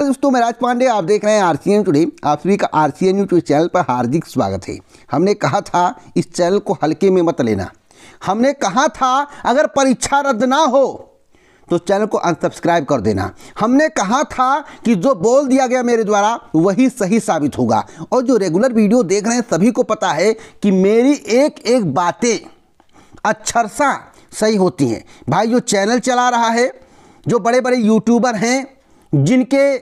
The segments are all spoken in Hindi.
दोस्तों मैं राज पांडे आप देख रहे हैं आर सी एन टुडे आप सभी का R C N YouTube channel पर हार्दिक स्वागत है हमने कहा था इस चैनल को हल्के में मत लेना हमने कहा था अगर परीक्षा रद्द ना हो तो चैनल को अनसब्सक्राइब कर देना हमने कहा था कि जो बोल दिया गया मेरे द्वारा वही सही साबित होगा और जो रेगुलर वीडियो देख रहे हैं सभी को पता है कि मेरी एक एक बातें अक्षरसा सही होती हैं भाई जो चैनल चला रहा है जो बड़े बड़े यूट्यूबर हैं जिनके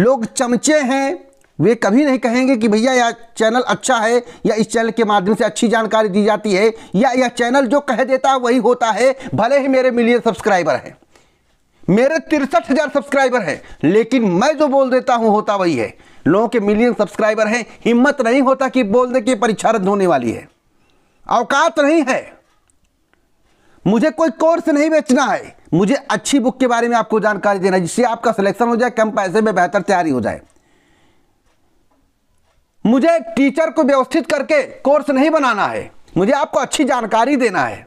लोग चमचे हैं वे कभी नहीं कहेंगे कि भैया यह चैनल अच्छा है या इस चैनल के माध्यम से अच्छी जानकारी दी जाती है या यह चैनल जो कह देता है वही होता है भले ही मेरे मिलियन सब्सक्राइबर हैं मेरे तिरसठ हज़ार सब्सक्राइबर हैं लेकिन मैं जो बोल देता हूं होता वही है लोगों के मिलियन सब्सक्राइबर हैं हिम्मत नहीं होता कि बोल दे कि परीक्षा रद्द होने वाली है अवकात नहीं है मुझे कोई कोर्स नहीं बेचना है मुझे अच्छी बुक के बारे में आपको जानकारी देना जिससे आपका सिलेक्शन हो जाए कम पैसे में बेहतर तैयारी हो जाए मुझे टीचर को व्यवस्थित करके कोर्स नहीं बनाना है मुझे आपको अच्छी जानकारी देना है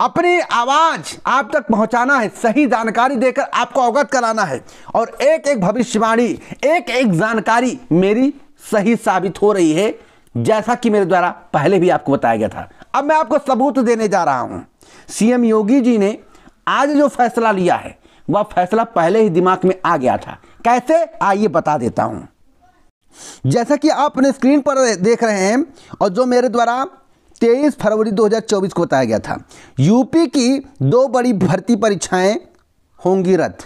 अपनी आवाज आप तक पहुंचाना है सही जानकारी देकर आपको अवगत कराना है और एक एक भविष्यवाणी एक एक जानकारी मेरी सही साबित हो रही है जैसा कि मेरे द्वारा पहले भी आपको बताया गया था अब मैं आपको सबूत देने जा रहा हूं सीएम योगी जी ने आज जो फैसला लिया है वह फैसला पहले ही दिमाग में आ गया था कैसे आइए बता देता हूं जैसा कि आप अपने स्क्रीन पर देख रहे हैं और जो मेरे द्वारा 23 फरवरी 2024 को बताया गया था यूपी की दो बड़ी भर्ती परीक्षाएं होंगी रद्द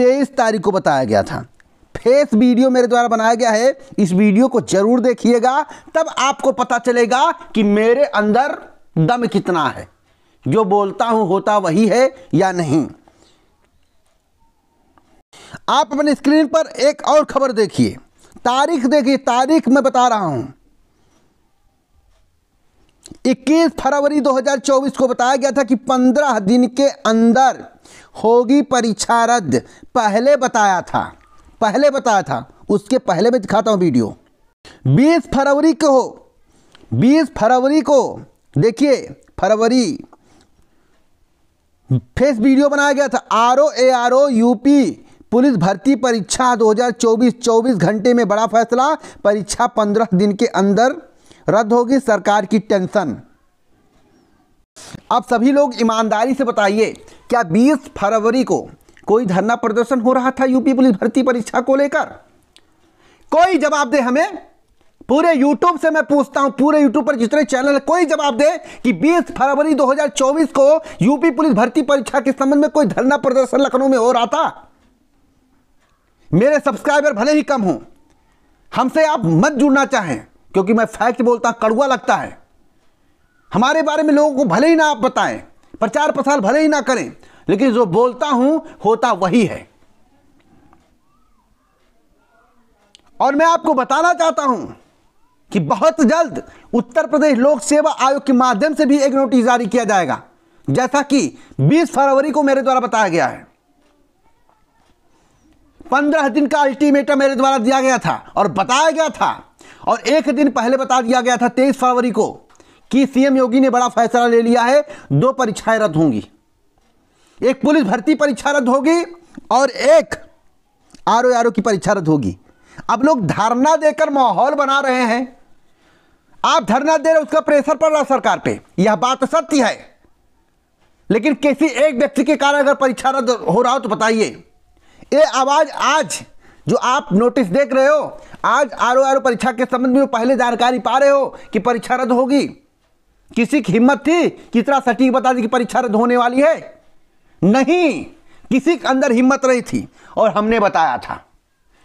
23 तारीख को बताया गया था फेस वीडियो मेरे द्वारा बनाया गया है इस वीडियो को जरूर देखिएगा तब आपको पता चलेगा कि मेरे अंदर दम कितना है जो बोलता हूं होता वही है या नहीं आप अपने स्क्रीन पर एक और खबर देखिए तारीख देखिए तारीख मैं बता रहा हूं 21 फरवरी 2024 को बताया गया था कि 15 दिन के अंदर होगी परीक्षा रद्द पहले बताया था पहले बताया था उसके पहले मैं दिखाता हूं वीडियो 20 फरवरी को 20 फरवरी को देखिए फरवरी फेस वीडियो बनाया गया था R O A R O UP police भर्ती परीक्षा 2024 24 घंटे में बड़ा फैसला परीक्षा 15 दिन के अंदर रद्द होगी सरकार की टेंशन अब सभी लोग ईमानदारी से बताइए क्या 20 फरवरी को कोई धरना प्रदर्शन हो रहा था यूपी पुलिस भर्ती परीक्षा को लेकर कोई जवाब दे हमें पूरे यूट्यूब से मैं पूछता हूं पूरे यूट्यूब पर जितने चैनल कोई जवाब दे कि 20 फरवरी 2024 को यूपी पुलिस भर्ती परीक्षा के संबंध में कोई धरना प्रदर्शन लखनऊ में हो रहा था मेरे सब्सक्राइबर भले ही कम हो हमसे आप मत जुड़ना चाहें क्योंकि मैं फैक्ट बोलता कड़ुआ लगता है हमारे बारे में लोगों को भले ही ना आप बताएं प्रचार प्रसार भले ही ना करें लेकिन जो बोलता हूं होता वही है और मैं आपको बताना चाहता हूं कि बहुत जल्द उत्तर प्रदेश लोक सेवा आयोग के माध्यम से भी एक नोटिस जारी किया जाएगा जैसा कि 20 फरवरी को मेरे द्वारा बताया गया है पंद्रह दिन का अल्टीमेटम मेरे द्वारा दिया गया था और बताया गया था और एक दिन पहले बता दिया गया था तेईस फरवरी को कि सीएम योगी ने बड़ा फैसला ले लिया है दो परीक्षाएं रद्द होंगी एक पुलिस भर्ती परीक्षा रद्द होगी और एक आर ओ की परीक्षा रद्द होगी अब लोग धारणा देकर माहौल बना रहे हैं आप धरना दे रहे उसका प्रेशर पड़ रहा सरकार पे यह बात तो सत्य है लेकिन किसी एक व्यक्ति के कारण अगर परीक्षा रद्द हो रहा हो तो बताइए ये आवाज़ आज जो आप नोटिस देख रहे हो आज आर ओ परीक्षा के संबंध में पहले जानकारी पा रहे हो कि परीक्षा रद्द होगी किसी की हिम्मत थी कितना सटीक बता दी कि परीक्षा रद्द होने वाली है नहीं किसी के अंदर हिम्मत रही थी और हमने बताया था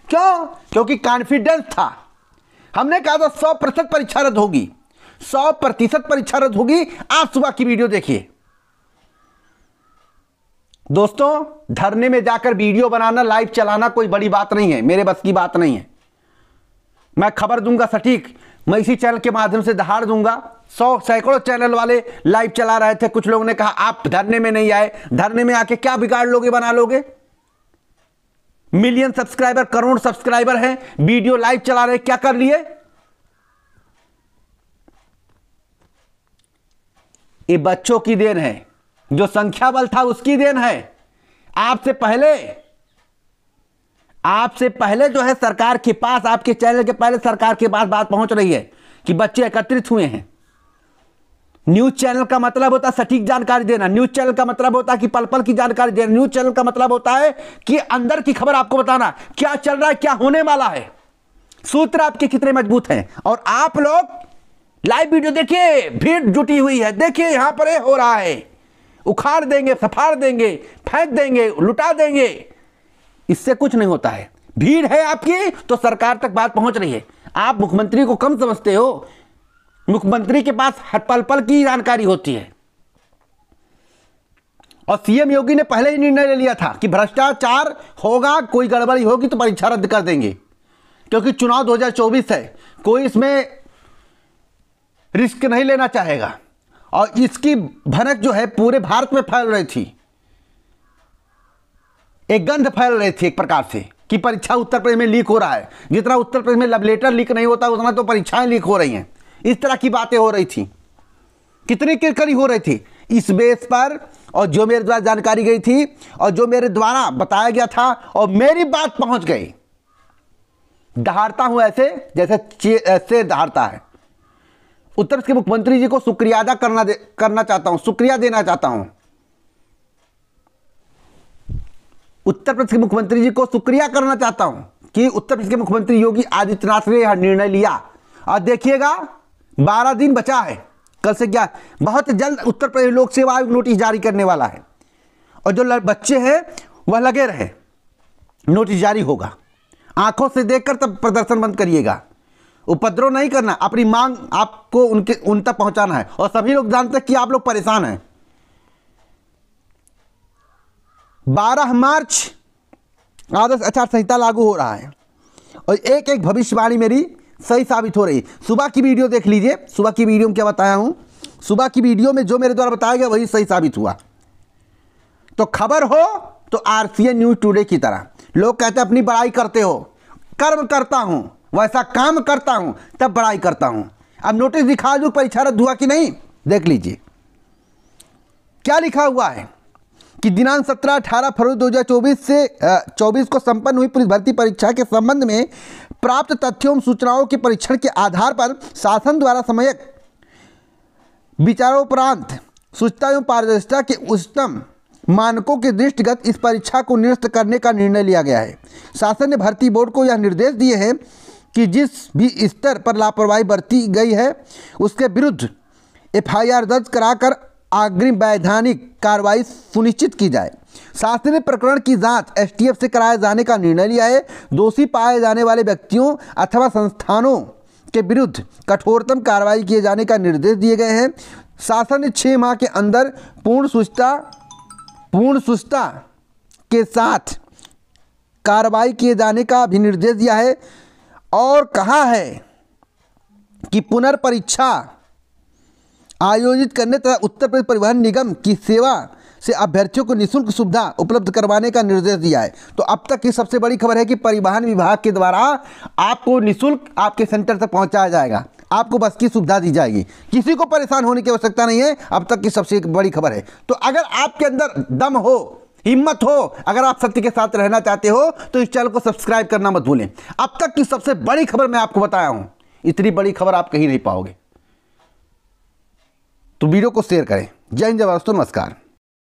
क्यों क्योंकि कॉन्फिडेंस था हमने कहा था सौ प्रतिशत परीक्षा रद्द होगी सौ प्रतिशत परीक्षा रद्द होगी आज सुबह की वीडियो देखिए दोस्तों धरने में जाकर वीडियो बनाना लाइव चलाना कोई बड़ी बात नहीं है मेरे बस की बात नहीं है मैं खबर दूंगा सटीक मैं इसी चैनल के माध्यम से दहाड़ दूंगा सौ सैकड़ों चैनल वाले लाइव चला रहे थे कुछ लोगों ने कहा आप धरने में नहीं आए धरने में आके क्या बिगाड़ लोगे बना लोगे मिलियन सब्सक्राइबर करोड़ सब्सक्राइबर हैं वीडियो लाइव चला रहे क्या कर लिए ये बच्चों की देन है जो संख्या बल था उसकी देन है आपसे पहले आपसे पहले जो है सरकार के पास आपके चैनल के पहले सरकार के पास बात पहुंच रही है कि बच्चे एकत्रित हुए हैं न्यूज चैनल का मतलब होता है सटीक जानकारी देना न्यूज चैनल का मतलब होता है कि पल पल की जानकारी देना न्यूज चैनल का मतलब होता है कि अंदर की खबर आपको बताना क्या चल रहा है क्या होने वाला है सूत्र आपके कितने मजबूत हैं और आप लोग लाइव वीडियो देखिए भीड़ जुटी हुई है देखिए यहां पर हो रहा है उखाड़ देंगे सफाड़ देंगे फेंक देंगे लुटा देंगे इससे कुछ नहीं होता है भीड़ है आपकी तो सरकार तक बात पहुंच रही है आप मुख्यमंत्री को कम समझते हो मुख्यमंत्री के पास हर पल पल की जानकारी होती है और सीएम योगी ने पहले ही निर्णय ले लिया था कि भ्रष्टाचार होगा कोई गड़बड़ी होगी तो परीक्षा रद्द कर देंगे क्योंकि चुनाव 2024 है कोई इसमें रिस्क नहीं लेना चाहेगा और इसकी भनक जो है पूरे भारत में फैल रही थी एक गंध फैल रही थी एक प्रकार से कि परीक्षा उत्तर प्रदेश में लीक हो रहा है जितना उत्तर प्रदेश में लब लेटर लीक नहीं होता उतना तो परीक्षाएं लीक हो रही हैं इस तरह की बातें हो रही थी कितनी किरकरी हो रही थी इस बेस पर और जो मेरे द्वारा जानकारी गई थी और जो मेरे द्वारा बताया गया था और मेरी बात पहुंच गई दहाड़ता हूं ऐसे जैसे ऐसे दहाड़ता है उत्तर के मुख्यमंत्री जी को शुक्रिया अदा करना करना चाहता हूं शुक्रिया देना चाहता हूं उत्तर प्रदेश के मुख्यमंत्री जी को शुक्रिया करना चाहता हूं कि उत्तर प्रदेश के मुख्यमंत्री योगी आदित्यनाथ ने यह निर्णय लिया और देखिएगा बारह दिन बचा है कल से क्या बहुत जल्द उत्तर प्रदेश लोक सेवा आयोग नोटिस जारी करने वाला है और जो बच्चे हैं वह लगे रहे नोटिस जारी होगा आंखों से देखकर तब प्रदर्शन बंद करिएगा उपद्रव नहीं करना अपनी मांग आपको उनके उन तक पहुंचाना है और सभी लोग जानते हैं कि आप लोग परेशान हैं 12 मार्च आदर्श आचार संहिता लागू हो रहा है और एक एक भविष्यवाणी मेरी सही साबित हो रही है सुबह की वीडियो देख लीजिए सुबह की वीडियो में क्या बताया हूं सुबह की वीडियो में जो मेरे द्वारा बताया गया वही सही साबित हुआ तो खबर हो तो आर न्यूज़ टूडे की तरह लोग कहते हैं अपनी बड़ाई करते हो कर्म करता हूं वैसा काम करता हूं तब बड़ाई करता हूं अब नोटिस दिखा दू परीक्षा रद्द हुआ कि नहीं देख लीजिए क्या लिखा हुआ है कि दिनांक 17 अठारह फरवरी 2024 से 24 को संपन्न हुई पुलिस भर्ती परीक्षा के संबंध में प्राप्त तथ्यों एवं सूचनाओं के परीक्षण के आधार पर शासन द्वारा समयक विचारोपरांत स्वच्छता एवं पारदर्शिता के उच्चतम मानकों के दृष्टिगत इस परीक्षा को निरस्त करने का निर्णय लिया गया है शासन ने भर्ती बोर्ड को यह निर्देश दिए हैं कि जिस भी स्तर पर लापरवाही बरती गई है उसके विरुद्ध एफआईआर दर्ज कराकर अग्रिम वैधानिक कार्रवाई सुनिश्चित की जाए शासन ने प्रकरण की जांच एसटीएफ से कराए जाने का निर्णय लिया है दोषी पाए जाने वाले व्यक्तियों अथवा संस्थानों के विरुद्ध कठोरतम कार्रवाई किए जाने का निर्देश दिए गए हैं शासन ने छः माह के अंदर पूर्ण सुचता पूर्ण सुचता के साथ कार्रवाई किए जाने का भी निर्देश दिया है और कहा है कि पुनर्परीक्षा आयोजित करने तथा उत्तर प्रदेश परिवहन निगम की सेवा से अभ्यर्थियों को निशुल्क सुविधा उपलब्ध करवाने का निर्देश दिया है तो अब तक की सबसे बड़ी खबर है कि परिवहन विभाग के द्वारा आपको निशुल्क आपके सेंटर तक पहुंचाया जाएगा आपको बस की सुविधा दी जाएगी किसी को परेशान होने की आवश्यकता नहीं है अब तक की सबसे बड़ी खबर है तो अगर आपके अंदर दम हो हिम्मत हो अगर आप सत्य के साथ रहना चाहते हो तो इस चैनल को सब्सक्राइब करना मत भूलें अब तक की सबसे बड़ी खबर मैं आपको बताया हूं इतनी बड़ी खबर आप कहीं नहीं पाओगे तो वीडियो को शेयर करें जय हिंद जय भारत नमस्कार